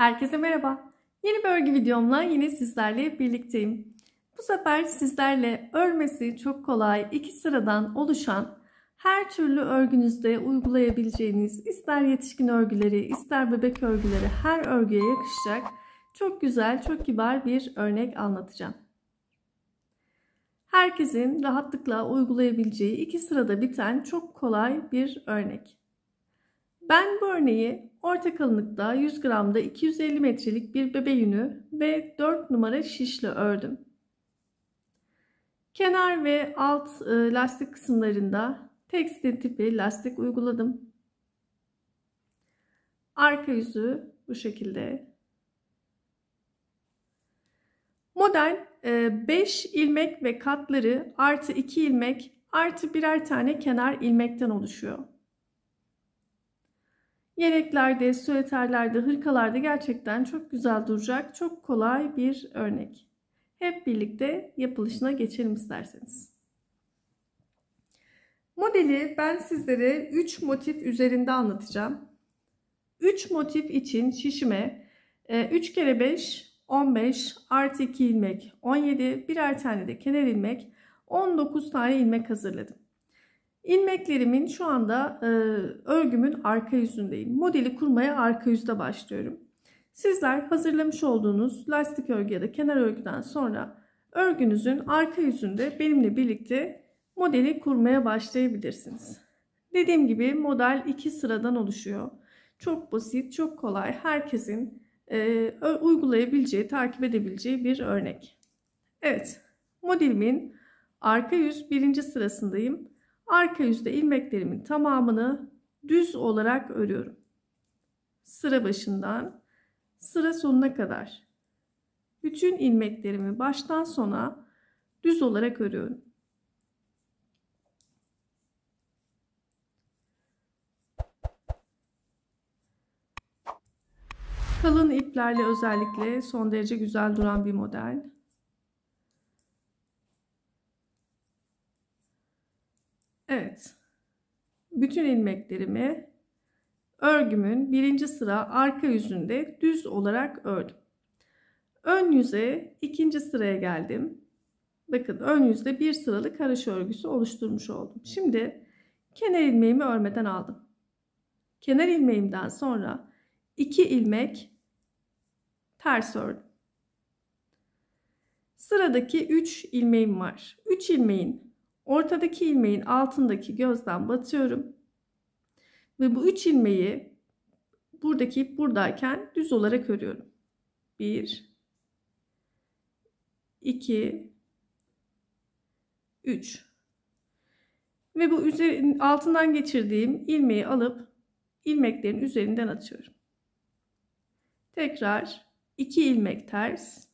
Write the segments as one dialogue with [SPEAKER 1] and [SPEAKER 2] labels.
[SPEAKER 1] Herkese merhaba. Yeni bir örgü videomla yine sizlerle birlikteyim. Bu sefer sizlerle örmesi çok kolay iki sıradan oluşan her türlü örgünüzde uygulayabileceğiniz ister yetişkin örgüleri ister bebek örgüleri her örgüye yakışacak çok güzel çok kibar bir örnek anlatacağım. Herkesin rahatlıkla uygulayabileceği iki sırada biten çok kolay bir örnek. Ben bu örneği orta kalınlıkta 100 gramda 250 metrelik bir bebe yünü ve 4 numara şişle ördüm. Kenar ve alt e, lastik kısımlarında tekstil tipi lastik uyguladım. Arka yüzü bu şekilde. Model 5 e, ilmek ve katları artı 2 ilmek artı birer tane kenar ilmekten oluşuyor. Yeleklerde, süeterlerde, hırkalarda gerçekten çok güzel duracak, çok kolay bir örnek. Hep birlikte yapılışına geçelim isterseniz. Modeli ben sizlere 3 motif üzerinde anlatacağım. 3 motif için şişime 3 e, kere 5 15 artı 2 ilmek 17 birer tane de kenar ilmek 19 tane ilmek hazırladım. İlmeklerimin şu anda e, örgümün arka yüzündeyim. Modeli kurmaya arka yüzde başlıyorum. Sizler hazırlamış olduğunuz lastik örgü ya da kenar örgüden sonra örgünüzün arka yüzünde benimle birlikte modeli kurmaya başlayabilirsiniz. Dediğim gibi model iki sıradan oluşuyor. Çok basit, çok kolay, herkesin e, uygulayabileceği, takip edebileceği bir örnek. Evet, modelimin arka yüz birinci sırasındayım. Arka yüzde ilmeklerimin tamamını düz olarak örüyorum. Sıra başından sıra sonuna kadar. Bütün ilmeklerimi baştan sona düz olarak örüyorum. Kalın iplerle özellikle son derece güzel duran bir model. Evet. Bütün ilmeklerimi örgümün birinci sıra arka yüzünde düz olarak ördüm. Ön yüze ikinci sıraya geldim. Bakın ön yüzde bir sıralı karış örgüsü oluşturmuş oldum. Şimdi kenar ilmeğimi örmeden aldım. Kenar ilmeğimden sonra iki ilmek ters ördüm. Sıradaki 3 ilmeğim var. 3 ilmeğin Ortadaki ilmeğin altındaki gözden batıyorum. Ve bu üç ilmeği buradaki ip buradayken düz olarak örüyorum. 1 2 3 Ve bu üzerin, altından geçirdiğim ilmeği alıp ilmeklerin üzerinden atıyorum. Tekrar 2 ilmek ters.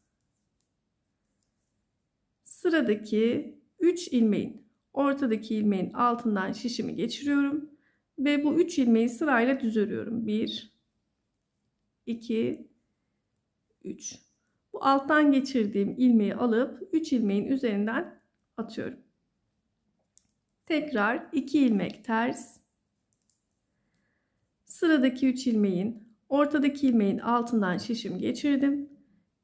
[SPEAKER 1] Sıradaki 3 ilmeğin Ortadaki ilmeğin altından şişimi geçiriyorum. Ve bu 3 ilmeği sırayla düz örüyorum. 1, 2, 3. Bu alttan geçirdiğim ilmeği alıp 3 ilmeğin üzerinden atıyorum. Tekrar 2 ilmek ters. Sıradaki 3 ilmeğin ortadaki ilmeğin altından şişim geçirdim.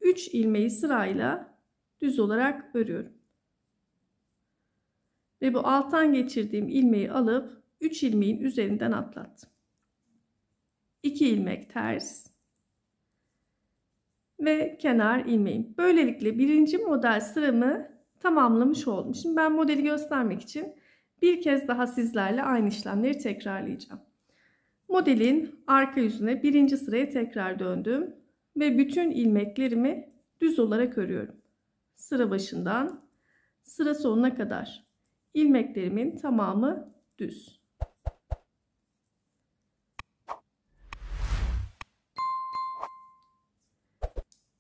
[SPEAKER 1] 3 ilmeği sırayla düz olarak örüyorum. Ve bu alttan geçirdiğim ilmeği alıp 3 ilmeğin üzerinden atlattım. 2 ilmek ters ve kenar ilmeğim. Böylelikle birinci model sıramı tamamlamış oldum. Şimdi ben modeli göstermek için bir kez daha sizlerle aynı işlemleri tekrarlayacağım. Modelin arka yüzüne birinci sıraya tekrar döndüm ve bütün ilmeklerimi düz olarak örüyorum. Sıra başından sıra sonuna kadar ilmeklerimin tamamı düz.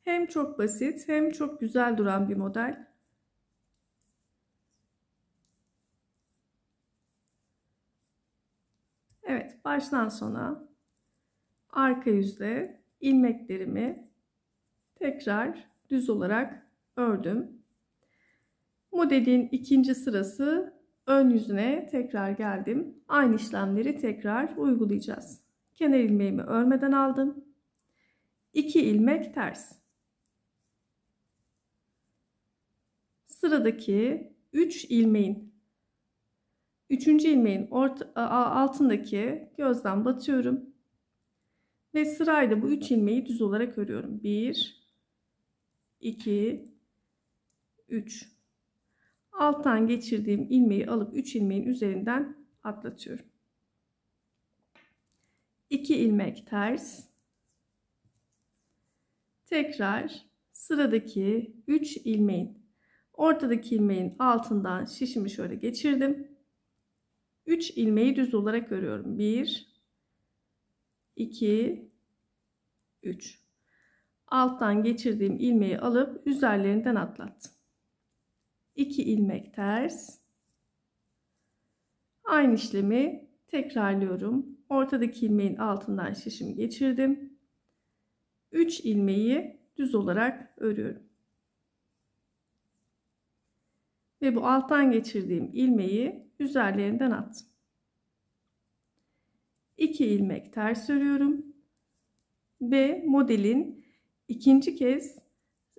[SPEAKER 1] Hem çok basit hem çok güzel duran bir model. Evet baştan sona arka yüzde ilmeklerimi tekrar düz olarak ördüm. Modelin ikinci sırası ön yüzüne tekrar geldim. Aynı işlemleri tekrar uygulayacağız. Kenar ilmeğimi örmeden aldım. 2 ilmek ters. Sıradaki 3 ilmeğin 3. ilmeğin orta, altındaki gözden batıyorum. Ve sırayla bu 3 ilmeği düz olarak örüyorum. 1 2 3 alttan geçirdiğim ilmeği alıp 3 ilmeğin üzerinden atlatıyorum. 2 ilmek ters. Tekrar sıradaki 3 ilmeğin ortadaki ilmeğin altından şişimi şöyle geçirdim. 3 ilmeği düz olarak örüyorum. 1 2 3 Alttan geçirdiğim ilmeği alıp üzerlerinden atlattım. 2 ilmek ters. Aynı işlemi tekrarlıyorum. Ortadaki ilmeğin altından şişimi geçirdim. 3 ilmeği düz olarak örüyorum. Ve bu alttan geçirdiğim ilmeği üzerlerinden attım. 2 ilmek ters örüyorum ve modelin ikinci kez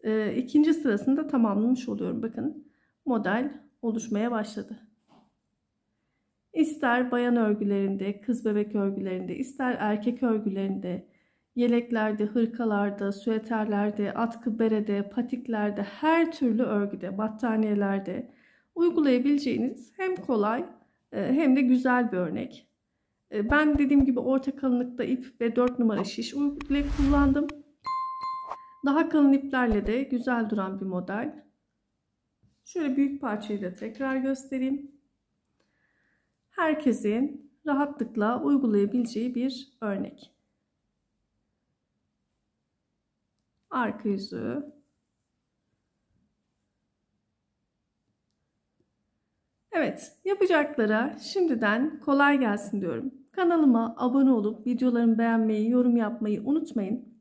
[SPEAKER 1] e, ikinci sırasında tamamlamış oluyorum. Bakın model oluşmaya başladı. İster bayan örgülerinde, kız bebek örgülerinde, ister erkek örgülerinde, yeleklerde, hırkalarda, süeterlerde, atkı berede, patiklerde, her türlü örgüde, battaniyelerde uygulayabileceğiniz hem kolay e, hem de güzel bir örnek. E, ben dediğim gibi orta kalınlıkta ip ve 4 numara şiş uygulayarak kullandım. Daha kalın iplerle de güzel duran bir model. Şöyle büyük parçayı da tekrar göstereyim. Herkesin rahatlıkla uygulayabileceği bir örnek. Arka yüzü. Evet, yapacaklara şimdiden kolay gelsin diyorum. Kanalıma abone olup videolarımı beğenmeyi, yorum yapmayı unutmayın.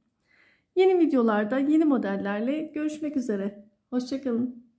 [SPEAKER 1] Yeni videolarda yeni modellerle görüşmek üzere. Hoşçakalın.